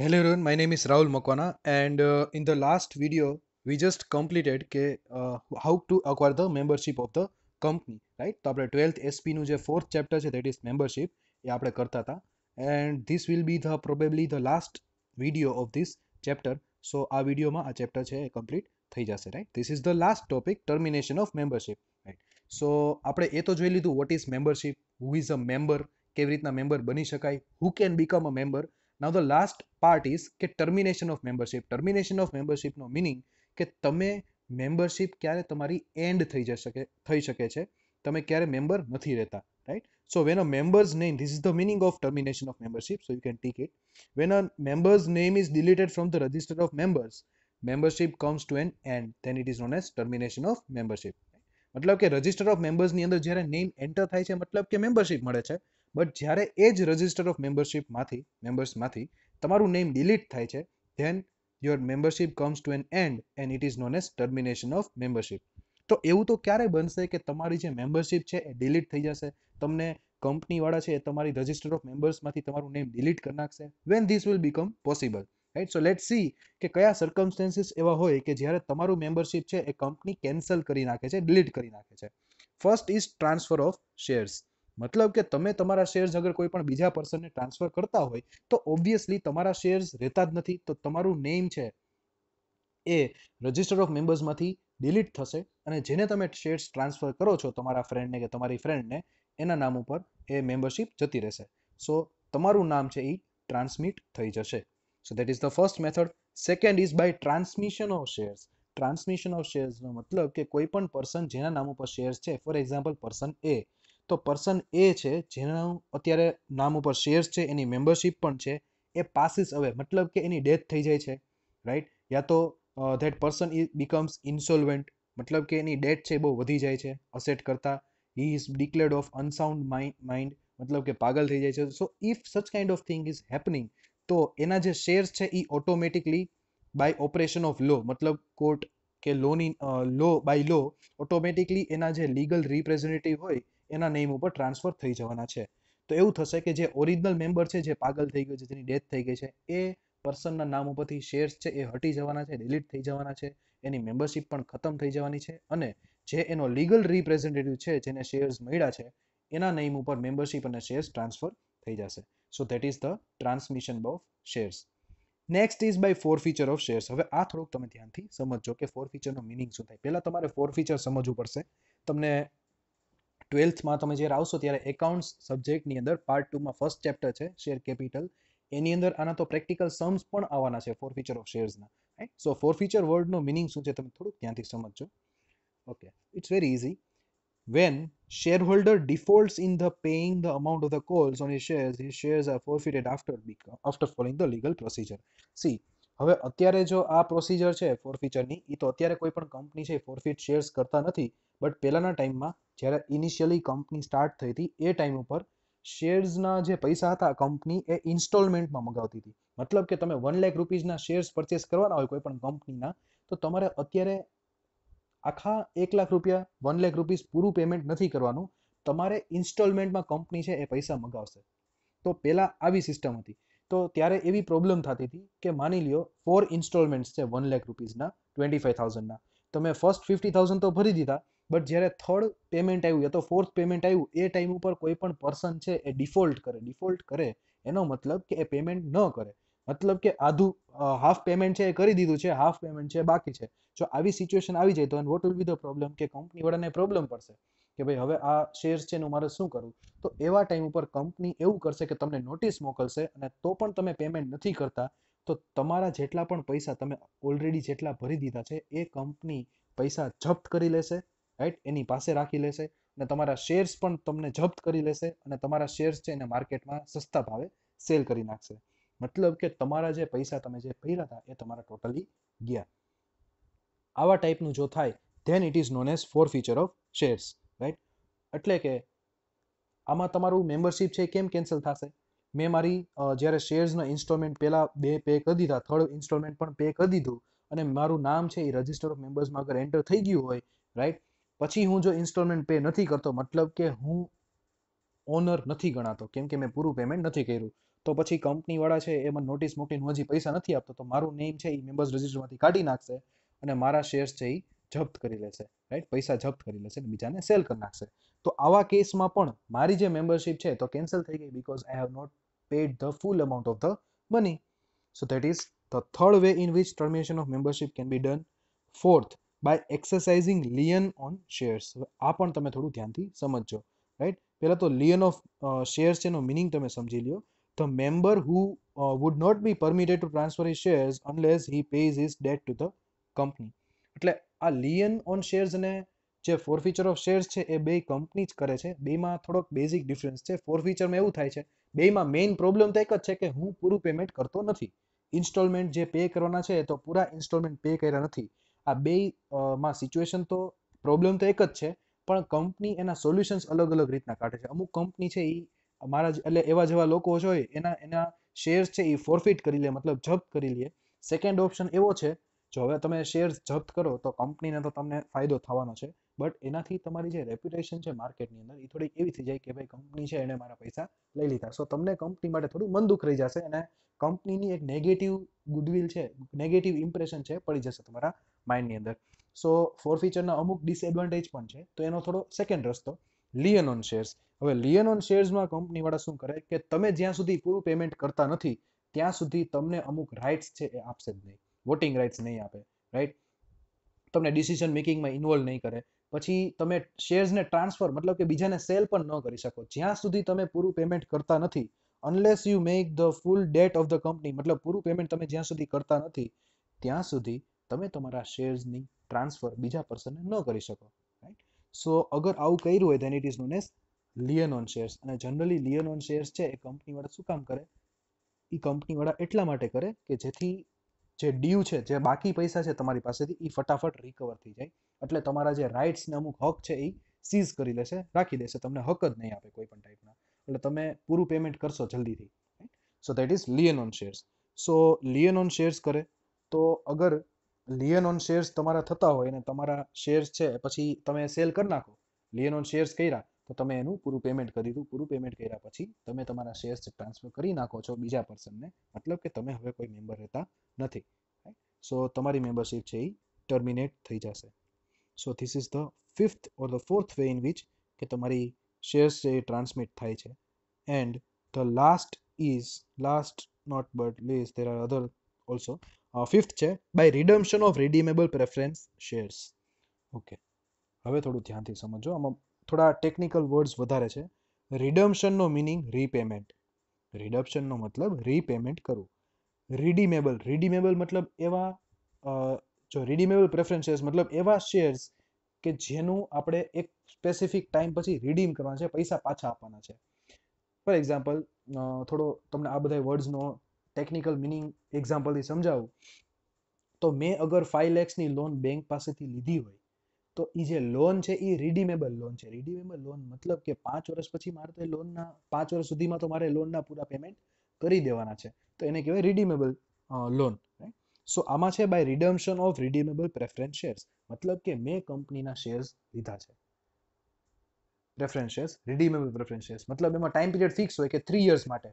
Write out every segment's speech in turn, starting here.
Hello everyone, my name is Raul Makwana and uh, in the last video we just completed કે how to acquire the membership of the company right તો આપણે 12th SP નું જે fourth chapter છે that is membership એ આપણે કરતા હતા and this will be the probably the last video of this chapter so આ વિડીયોમાં આ ચેપ્ટર છે એ કમ્પ્લીટ થઈ જશે right this is the last topic termination of membership right so આપણે એ તો જોઈ લીધું what is membership who is a member કેવી રીતના મેમ્બર બની શકાય who can become a member now the last part is કે ટર્મિનેશન ઓફ મેમ્બરશિપ ટર્મિનેશન ઓફ મેમ્બરશિપનો મિનિંગ કે તમે મેમ્બરશિપ ક્યારે તમારી એન્ડ થઈ જઈ શકે થઈ શકે છે તમે ક્યારે મેમ્બર નથી રહેતા right so when a members name this is the meaning of termination of membership so you can tick it when a members name is deleted from the register of members membership comes to an end then it is known as termination of membership મતલબ કે register of મેમ્બર્સની અંદર જ્યારે name enter થાય છે મતલબ કે membership મળે છે બટ જ્યારે એ જ રજિસ્ટર ઓફ મેમ્બરશીપમાંથી મેમ્બર્સમાંથી તમારું નેમ ડિલીટ થાય છે then your membership comes to an end and it is known as termination of membership તો એવું તો ક્યારે બનશે કે તમારી જે મેમ્બરશીપ છે એ ડિલીટ થઈ જશે તમને કંપનીવાળા છે એ તમારી રજિસ્ટર ઓફ મેમ્બર્સમાંથી તમારું નેમ ડિલીટ કરી નાખશે when this will become possible right so let see કે કયા સર્કમસ્ટન્સીસ એવા હોય કે જ્યારે તમારું મેમ્બરશીપ છે એ કંપની કેન્સલ કરી નાખે છે ડિલીટ કરી નાખે છે first is transfer of shares મતલબ કે તમે તમારા શેર્સ અગર કોઈ પણ બીજા પર્સનને ટ્રાન્સફર કરતા હોય તો ઓબ્વિયસલી તમારા શેર્સ રહેતા જ નથી તો તમારું નેમ છે એ રજિસ્ટર ઓફ મેમ્બર્સમાંથી ડિલીટ થશે અને જેને તમે શેર્સ ટ્રાન્સફર કરો છો તમારા ફ્રેન્ડને કે તમારી ફ્રેન્ડને એના નામ ઉપર એ મેમ્બરશિપ જતી રહેશે સો તમારું નામ છે એ ટ્રાન્સમિટ થઈ જશે so that is the first method second is by transmission of shares transmission of શેર્સનો મતલબ કે કોઈ પણ પર્સન જેના નામ ઉપર શેર્સ છે ફોર એક્ઝામ્પલ પર્સન એ તો પર્સન એ છે જેનું અત્યારે નામ ઉપર શેર્સ છે એની મેમ્બરશિપ પણ છે એ પાસીસ અવે મતલબ કે એની ડેથ થઈ જાય છે રાઈટ યા તો that person is becomes insolvent મતલબ કે એની ડેટ છે બહુ વધી જાય છે અસેટ કરતાં he is declared of unsound mind મતલબ કે પાગલ થઈ જાય છે so if such kind of thing is happening તો એના જે શેર્સ છે એ automatically by operation of law મતલબ કોર્ટ કે લોની લો બાય લો ઓટોમેટિકલી એના જે લીગલ રિપ્રેઝેન્ટેટિવ હોય એના નેમ ઉપર ટ્રાન્સફર થઈ જવાના છે તો એવું થશે કે જે ઓરિજિનલ મેમ્બર છે જે પાગલ થઈ ગયો છે જેની ડેથ થઈ ગઈ છે એ પર્સનના નામ ઉપરથી શેર્સ છે એ હટી જવાના છે ડિલીટ થઈ જવાના છે એની મેમ્બરશીપ પણ ખતમ થઈ જવાની છે અને જે એનો લીગલ રિપ્રેઝેન્ટેટિવ છે જેને શેર્સ મળ્યા છે એના નેમ ઉપર મેમ્બરશીપ અને શેર્સ ટ્રાન્સફર થઈ જશે so that is the transmission of shares next is by forfeiture of shares હવે આ થોડુંક તમે ધ્યાનથી સમજો કે ફોર ફીચરનો મિનિંગ શું થાય પહેલાં તમારે ફોર ફીચર સમજવું પડશે તમને ટ્વેલ્થમાં તમે જ્યારે આવશો ત્યારે એકાઉન્ટ્સ સબ્જેક્ટની અંદર પાર્ટ ટુમાં ફર્સ્ટ ચેપ્ટર છે શેર કેપિટલ એની અંદર આના તો પ્રેક્ટિકલ સમ્સ પણ આવવાના છે ફોર ફીચર ઓફ શેર્સના રાઈટ સો ફોર ફોરફીચર વર્ડનો મિનિંગ શું છે તમે થોડુંક ત્યાંથી સમજજો okay it's very easy when shareholder default in the paying the amount of the calls on his shares his shares are forfeited B after following the legal procedure C હવે અત્યારે જો આ પ્રોસિજર છે ફોરફીચરની એ તો અત્યારે કોઈ પણ company છે ફોરફીટ શેર્સ કરતા નથી બટ પહેલાના ટાઈમમાં જ્યારે ઇનિશિયલી કંપની સ્ટાર્ટ થઈ હતી એ ટાઈમ ઉપર શેર્સના જે પૈસા હતા કંપની એ ઇન્સ્ટોલમેન્ટમાં મગાવતી હતી મતલબ કે તમે વન લેખ રૂપીઝના શેર્સ પરચેસ કરવાના હોય કોઈ પણ કંપનીના તો તમારે અત્યારે આખા એક લાખ રૂપિયા વન લેખ રૂપીઝ પૂરું પેમેન્ટ નથી કરવાનું તમારે ઇન્સ્ટોલમેન્ટમાં કંપની છે એ પૈસા મગાવશે તો પહેલાં આવી સિસ્ટમ હતી તો ત્યારે એવી પ્રોબ્લેમ થતી હતી કે માની લ્યો ફોર ઇન્સ્ટોલમેન્ટ્સ છે વન લેખ રૂપીઝના ટ્વેન્ટી ફાઇવ થાઉઝન્ડના તમે ફર્સ્ટ ફિફ્ટી થાઉઝન્ડ તો ભરી દીધા બટ જ્યારે થર્ડ પેમેન્ટ આવ્યું યા તો ફોર્થ પેમેન્ટ આવ્યું એ ટાઈમ ઉપર કોઈ પણ પર્સન છે એ ડિફોલ્ટ કરે ડિફોલ્ટ કરે એનો મતલબ કે એ પેમેન્ટ ન કરે મતલબ કે આધું હાફ પેમેન્ટ છે એ કરી દીધું છે હાફ પેમેન્ટ છે બાકી છે જો આવી સિચ્યુએશન આવી જાય તો what will be the problem કે કંપની વાળાને પ્રોબ્લેમ પડશે કે ભાઈ હવે આ શેર્સ છે એનું મારે શું કરવું તો એવા ટાઈમ ઉપર કંપની એવું કરશે કે તમને નોટિસ મોકલશે અને તો પણ તમે પેમેન્ટ નથી કરતા તો તમારા જેટલા પણ પૈસા તમે ઓલરેડી જેટલા ભરી દીધા છે એ કંપની પૈસા જપ્ત કરી લેશે રાઈટ એની પાસે રાખી લેશે અને તમારા શેર્સ પણ તમને જપ્ત કરી લેશે અને તમારા શેર્સ છે એને માર્કેટમાં સસ્તા ભાવે સેલ કરી નાખશે મતલબ કે તમારા જે પૈસા તમે જે પહેર્યા હતા એ તમારા ટોટલી ગયા આવા ટાઈપનું જો થાય then it is known as forfeiture of shares right એટલે કે આમાં તમારું મેમ્બરશિપ છે કેમ કેન્સલ થશે મેં મારી જ્યારે શેર્સના ઇન્સ્ટોલમેન્ટ પહેલાં બે પે કરી દીધા થર્ડ ઇન્સ્ટોલમેન્ટ પણ પે કરી દીધું અને મારું નામ છે એ રજિસ્ટર ઓફ મેમ્બર્સમાં અગર એન્ટર થઈ ગયું હોય રાઈટ પછી હું જો ઇન્સ્ટોલમેન્ટ પે નથી કરતો મતલબ કે હું ઓનર નથી ગણાતો કેમ કે મેં પૂરું પેમેન્ટ નથી કર્યું તો પછી કંપનીવાળા છે એમાં નોટિસ મોકલીને હજી પૈસા નથી આપતો તો મારું નેમ છે એ મેમ્બર્સ રજિસ્ટરમાંથી કાઢી નાખશે અને મારા શેર્સ છે એ જપ્ત કરી લેશે રાઈટ પૈસા જપ્ત કરી લેશે અને બીજાને સેલ કરી નાખશે તો આવા કેસમાં પણ મારી જે મેમ્બરશિપ છે તો કેન્સલ થઈ ગઈ because I have not paid the full amount of the money so that is the third way in which termination of membership can be done fourth by exercising lien on shares આ પણ તમે થોડું ધ્યાનથી સમજજો right પહેલાં તો lien of shares એનો meaning તમે સમજી લ્યો the member who would not be permitted to transfer his shares unless he pays is debt to the company એટલે આ લિયન ઓન શેર્સને જે ફોરફીચર ઓફ શેર્સ છે એ બે કંપની જ કરે છે બેમાં થોડોક બેઝિક ડિફરન્સ છે ફોરફીચરમાં એવું થાય છે બેમાં મેઇન પ્રોબ્લેમ તો એક જ છે કે હું પૂરું પેમેન્ટ કરતો નથી ઇન્સ્ટોલમેન્ટ જે પે કરવાના છે તો પૂરા ઇન્સ્ટોલમેન્ટ પે કર્યા નથી આ બે માં સિચ્યુએશન તો પ્રોબ્લેમ તો એક જ છે પણ કંપની એના સોલ્યુશન્સ અલગ અલગ રીતના કાઢે છે અમુક કંપની છે એ મારા એટલે એવા જેવા લોકો જોઈએ એના એના શેર્સ છે એ ફોરફિટ કરી લે મતલબ જપ્ત કરી લે સેકન્ડ ઓપ્શન એવો છે જો હવે તમે શેર્સ જપ્ત કરો તો કંપનીને તો તમને ફાયદો થવાનો છે બટ એનાથી તમારી જે રેપ્યુટેશન છે માર્કેટની અંદર એ થોડીક એવી થઈ જાય કે ભાઈ કંપની છે એણે મારા પૈસા લઈ લીધા સો તમને કંપની માટે થોડું મન દુઃખ રહી જશે અને કંપનીની એક નેગેટિવ ગુડવિલ છે નેગેટિવ ઇમ્પ્રેશન છે પડી જશે તમારા માઇન્ડની અંદર સો ફોર ફીચરના અમુક ડિસએડવાન્ટેજ પણ છે તો એનો થોડો સેકન્ડ રસ્તો લિયનોન શેર્સ હવે લિયનોન શેર્સમાં કંપનીવાળા શું કરે કે તમે જ્યાં સુધી પૂરું પેમેન્ટ કરતા નથી ત્યાં સુધી તમને અમુક રાઇટ્સ છે એ આપશે જ નહીં વોટિંગ રાઇટ્સ નહીં આપે રાઇટ તમને ડિસિઝન મેકિંગમાં ઇન્વોલ્વ નહીં કરે પછી તમે શેર્સને ટ્રાન્સફર મતલબ કે બીજાને સેલ પણ ન કરી શકો જ્યાં સુધી તમે પૂરું પેમેન્ટ કરતા નથી unless you make the full debt of the company મતલબ પૂરું પેમેન્ટ તમે જ્યાં સુધી કરતા નથી ત્યાં સુધી તમે તમારા શેર્સની ટ્રાન્સફર બીજા પર્સનને ન કરી શકો રાઈટ સો અગર આવું કર્યું હોય then it is known as lien on shares અને જનરલી લિયન ઓન શેર્સ છે એ કંપનીવાળા શું કામ કરે એ કંપનીવાળા એટલા માટે કરે કે જેથી જે ડ્યુ છે જે બાકી પૈસા છે તમારી પાસેથી એ ફટાફટ રિકવર થઈ જાય એટલે તમારા જે રાઇટ્સને અમુક હક છે એ સીઝ કરી લેશે રાખી દેશે તમને હક જ નહીં આપે કોઈ પણ ટાઈપના એટલે તમે પૂરું પેમેન્ટ કરશો જલ્દીથી so that is lien on shares so lien on shares કરે તો અગર લિયન ઓન શેર્સ તમારા થતા હોય અને તમારા શેર્સ છે પછી તમે સેલ કરી નાખો લિયન ઓન શેર્સ કર્યા તો તમે એનું પૂરું પેમેન્ટ કરી દીધું પૂરું પેમેન્ટ કર્યા પછી તમે તમારા શેર્સ ટ્રાન્સફર કરી નાખો છો બીજા પર્સનને મતલબ કે તમે હવે કોઈ મેમ્બર રહેતા નથી સો તમારી મેમ્બરશિપ છે એ ટર્મિનેટ થઈ જશે so this is the fifth or the fourth way in which કે તમારી શેર્સ છે એ ટ્રાન્સમિટ થાય છે and the last is last not but least there are other also fifth છે by redemption of redeemable preference shares okay હવે થોડું ધ્યાનથી સમજો આમાં થોડા ટેકનિકલ વર્ડ્સ વધારે છે રિડમ્પશનનો મિનિંગ રીપેમેન્ટ રિડમ્પશનનો મતલબ રીપેમેન્ટ કરવું રિડીમેબલ રિડીમેબલ મતલબ એવા જો રિડીમેબલ પ્રેફરન્સીસ મતલબ એવા શેર્સ કે જેનું આપણે એક સ્પેસિફિક ટાઈમ પછી રિડીમ કરવાના છે પૈસા પાછા આપવાના છે ફોર એક્ઝામ્પલ થોડો તમને આ બધા વર્ડ્સનો ટેકનિકલ મિનિંગ એક્ઝામ્પલથી સમજાવું તો મેં અગર ફાઈવ લેક્સની લોન બેંક પાસેથી લીધી હોય તો એ જે લોન છે એ રિડીમેબલ લોન છે રિડીમેબલ લોન મતલબ કે પાંચ વર્ષ પછી મારે તો લોનના પાંચ વર્ષ સુધીમાં તો મારે લોનના પૂરા પેમેન્ટ કરી દેવાના છે તો એને કહેવાય રિડીમેબલ લોન સો આમાં છે by redemption of redeemable preference shares મતલબ કે મેં કંપનીના શેર્સ લીધા છે preference shares redeemable preference shares મતલબ એમાં ટાઈમ પીરિયડ ફિક્સ હોય કે થ્રી યર્સ માટે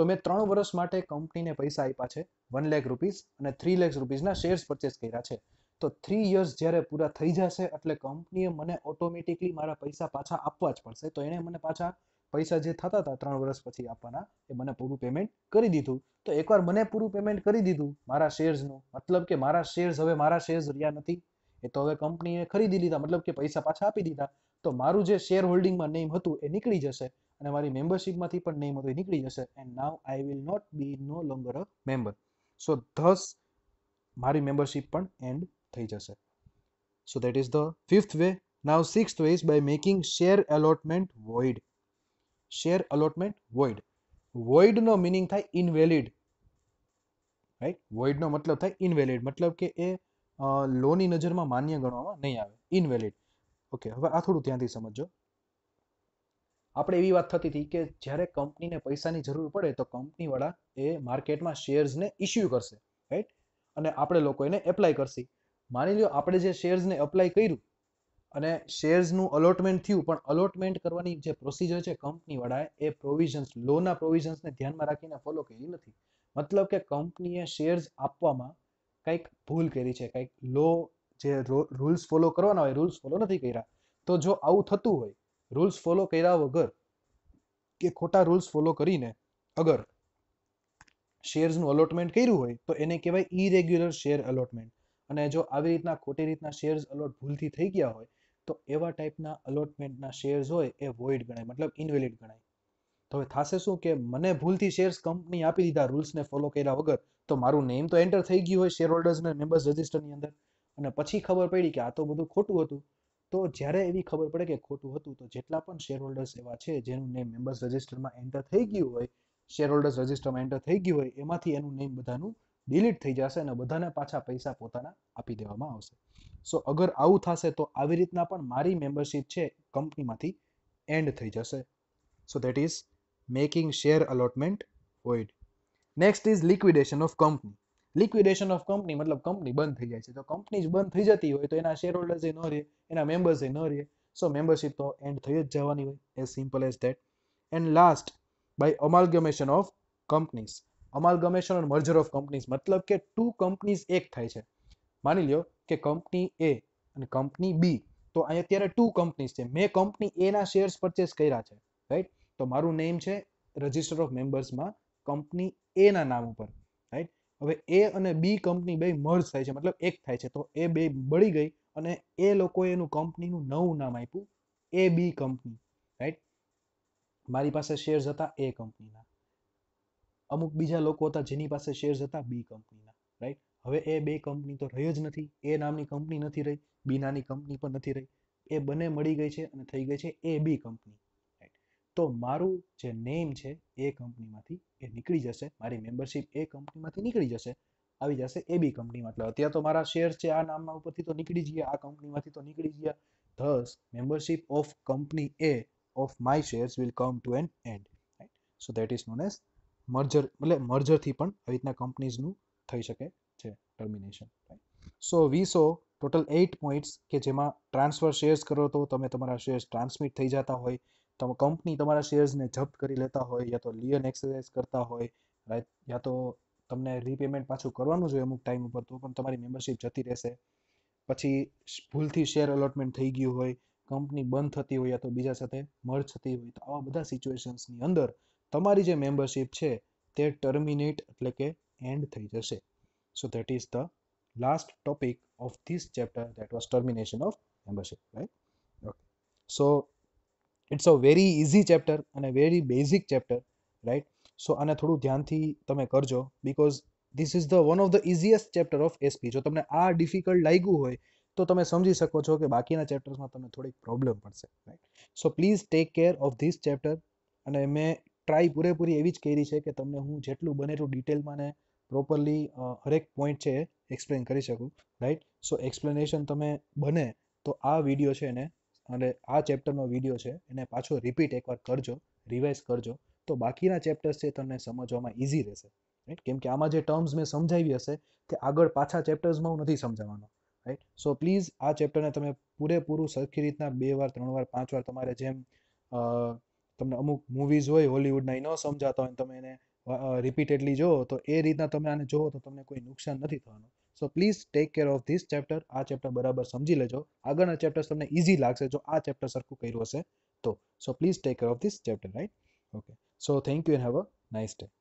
તો મેં ત્રણ વર્ષ માટે કંપનીને પૈસા આપ્યા છે વન લેખ રૂપીઝ અને થ્રી લેખ રૂપીઝના શેર્સ પરચેસ કર્યા છે તો થ્રી યર્સ જ્યારે પૂરા થઈ જશે એટલે કંપનીએ મને ઓટોમેટિકલી મારા પૈસા પાછા આપવા જ પડશે તો એણે મને પાછા પૈસા જે થતા હતા ત્રણ વર્ષ પછી આપવાના એ મને પૂરું પેમેન્ટ કરી દીધું તો એકવાર મને પૂરું પેમેન્ટ કરી દીધું મારા શેર્સનું મતલબ કે મારા શેર્સ હવે મારા શેર્સ રહ્યા નથી એ તો હવે કંપનીએ ખરીદી લીધા મતલબ કે પૈસા પાછા આપી દીધા તો મારું જે શેર હોલ્ડિંગમાં નેમ હતું એ નીકળી જશે ને મારી મેમ્બરશિપમાંથી પણ નેમ હતો નીકળી જશે એ now I will not be no longer a member so thus મારી મેમ્બરશિપ પણ એન્ડ થઈ જશે so that is the fifth way now sixth way is by making share allotment void share allotment void void નો meaning થાય invalid right void નો મતલબ થાય invalid મતલબ કે એ લો ની નજરમાં માન્ય ગણવામાં નહીં આવે ઇનવેલિડ ઓકે હવે આ થોડું ધ્યાનથી સમજો આપણે એવી વાત થતી હતી કે જ્યારે કંપનીને પૈસાની જરૂર પડે તો કંપનીવાળા એ માર્કેટમાં શેર્સને ઇસ્યુ કરશે રાઈટ અને આપણે લોકો એને એપ્લાય કરશી માની લો આપણે જે શેર્સને એપ્લાય કર્યું અને શેર્સનું અલોટમેન્ટ થયું પણ અલોટમેન્ટ કરવાની જે પ્રોસિજર છે કંપનીવાળાએ એ પ્રોવિઝન્સ લોના પ્રોવિઝન્સને ધ્યાનમાં રાખીને ફોલો કરી નથી મતલબ કે કંપનીએ શેર્સ આપવામાં કંઈક ભૂલ કરી છે કંઈક લો જે રૂલ્સ ફોલો કરવાના હોય રૂલ્સ ફોલો નથી કર્યા તો જો આવું થતું હોય રૂલ્સ ફોલો કર્યા વગર કે ખોટા રૂલ્સ ફોલો કરીને અગર શેર્સનું અલોટમેન્ટ કર્યું હોય તો એને કહેવાય ઇરેગ્યુલર શેર અલોટમેન્ટ અને જો આવી રીતના ખોટી રીતના શેર્સ અલોટ ભૂલથી થઈ ગયા હોય તો એવા ટાઈપના અલોટમેન્ટના શેર્સ હોય એ વોઇડ ગણાય મતલબ ઇનવેલિડ ગણાય તો હવે થશે શું કે મને ભૂલથી શેર્સ કંપની આપી દીધા રૂલ્સને ફોલો કર્યા વગર તો મારું નેમ તો એન્ટર થઈ ગયું હોય શેર હોલ્ડર્સ ને મેમ્બર્સ રજિસ્ટરની અંદર અને પછી ખબર પડી કે આ તો બધું ખોટું હતું તો જ્યારે એવી ખબર પડે કે ખોટું હતું તો જેટલા પણ શેર હોલ્ડર્સ એવા છે જેનું નેમ મેમ્બર્સ રજિસ્ટરમાં એન્ટર થઈ ગયું હોય શેર હોલ્ડર્સ રજિસ્ટરમાં એન્ટર થઈ ગયું હોય એમાંથી એનું નેમ બધાનું ડિલીટ થઈ જશે અને બધાને પાછા પૈસા પોતાના આપી દેવામાં આવશે સો અગર આવું થશે તો આવી રીતના પણ મારી મેમ્બરશીપ છે કંપનીમાંથી એન્ડ થઈ જશે so that is making share allotment void next is liquidation of company liquidation of company મતલબ કંપની બંધ થઈ જાય છે તો કંપની જ બંધ થઈ જતી હોય તો એના શેર હોલ્ડર્સે ન રહે એના મેમ્બર્સે ન રહે સો મેમ્બરશિપ તો એન્ડ થઈ જ જવાની હોય as simple as that and last by amalgamation of companies amalgamation on merger of companies મતલબ કે ટુ કંપનીઝ એક થાય છે માની લ્યો કે કંપની એ અને કંપની બી તો અહીં અત્યારે ટુ કંપનીઝ છે મેં કંપની એના શેર્સ પરચેસ કર્યા છે રાઈટ તો મારું નેમ છે રજિસ્ટર ઓફ મેમ્બર્સમાં કંપની એના નામ ઉપર હવે એ અને બી કંપની બે મર્જ થાય છે મતલબ એક થાય છે તો એ બે બળી ગઈ અને એ લોકોએ એનું કંપનીનું નવું નામ આપ્યું એ બી કંપની રાઈટ મારી પાસે શેર્સ હતા એ કંપનીના અમુક બીજા લોકો હતા જેની પાસે શેર્સ હતા બી કંપનીના રાઈટ હવે એ બે કંપની તો રહી જ નથી એ નામની કંપની નથી રહી બી નાની કંપની પણ નથી રહી એ બંને મળી ગઈ છે અને થઈ ગઈ છે એ બી કંપની તો મારું જે નેમ છે એ કંપનીમાંથી એ નીકળી જશે મારી મેમ્બરશીપ એ કંપનીમાંથી નીકળી જશે આવી જશે એ બી કંપનીમાં એટલે અત્યારે તો મારા શેર છે આ નામના ઉપરથી તો નીકળી ગયા આ કંપનીમાંથી તો નીકળી ગયા ધસ મેમ્બરશીપ ઓફ કંપની એ of my shares will come to an end so that is known as merger એટલે મર્જરથી પણ આવી રીતના કંપનીઝનું થઈ શકે છે termination so we so total eight points કે જેમાં ટ્રાન્સફર શેર્સ કરો તો તમે તમારા શેર્સ ટ્રાન્સમિટ થઈ જતા હોય તમે કંપની તમારા શેર્સને જપ્ત કરી લેતા હોય યા તો લિયન એક્સરસાઇઝ કરતા હોય રાઈટ યા તો તમને રીપેમેન્ટ પાછું કરવાનું જોઈએ અમુક ટાઈમ ઉપર તો પણ તમારી મેમ્બરશિપ જતી રહેશે પછી ભૂલથી શેર અલોટમેન્ટ થઈ ગયું હોય કંપની બંધ થતી હોય યા તો બીજા સાથે મર્જ થતી હોય તો આવા બધા સિચ્યુએશન્સની અંદર તમારી જે મેમ્બરશિપ છે તે ટર્મિનેટ એટલે કે એન્ડ થઈ જશે so that is the last topic of this chapter that was termination of membership right okay so it's a very easy chapter અને very basic chapter right so આને થોડું ધ્યાનથી તમે કરજો because this is the one of the easiest chapter of SP જો તમને આ difficult લાગ્યું હોય તો તમે સમજી શકો છો કે બાકીના ચેપ્ટર્સમાં તમને થોડીક પ્રોબ્લેમ પડશે right so please take care of this chapter અને મેં ટ્રાય પૂરેપૂરી એવી જ કરી છે કે તમને હું જેટલું બને એટલું ડિટેલમાં ને પ્રોપરલી હરેક પોઈન્ટ છે એક્સપ્લેન કરી શકું રાઈટ સો એક્સપ્લેનેશન તમે બને તો આ વિડીયો છે એને અને આ ચેપ્ટરનો વિડીયો છે એને પાછો રિપીટ એકવાર કરજો રિવાઇઝ કરજો તો બાકીના ચેપ્ટર્સ છે તમને સમજવામાં ઇઝી રહેશે રાઈટ કેમ કે આમાં જે ટર્મ્સ મેં સમજાવી હશે તે આગળ પાછા ચેપ્ટર્સમાં હું નથી સમજાવવાનો રાઈટ સો પ્લીઝ આ ચેપ્ટરને તમે પૂરેપૂરું સરખી રીતના બે વાર ત્રણ વાર પાંચ વાર તમારે જેમ તમને અમુક મૂવીઝ હોય હોલિવૂડના એ ન સમજાતા હોય તમે એને રિપીટેડલી જુઓ તો એ રીતના તમે આને જુઓ તો તમને કોઈ નુકસાન નથી થવાનું so please take care of this chapter આ ચેપ્ટર બરાબર સમજી લેજો આગળના ચેપ્ટર્સ તમને ઇઝી લાગશે જો આ ચેપ્ટર સરખું કર્યું હશે તો so please take care of this chapter right okay so thank you and have a nice day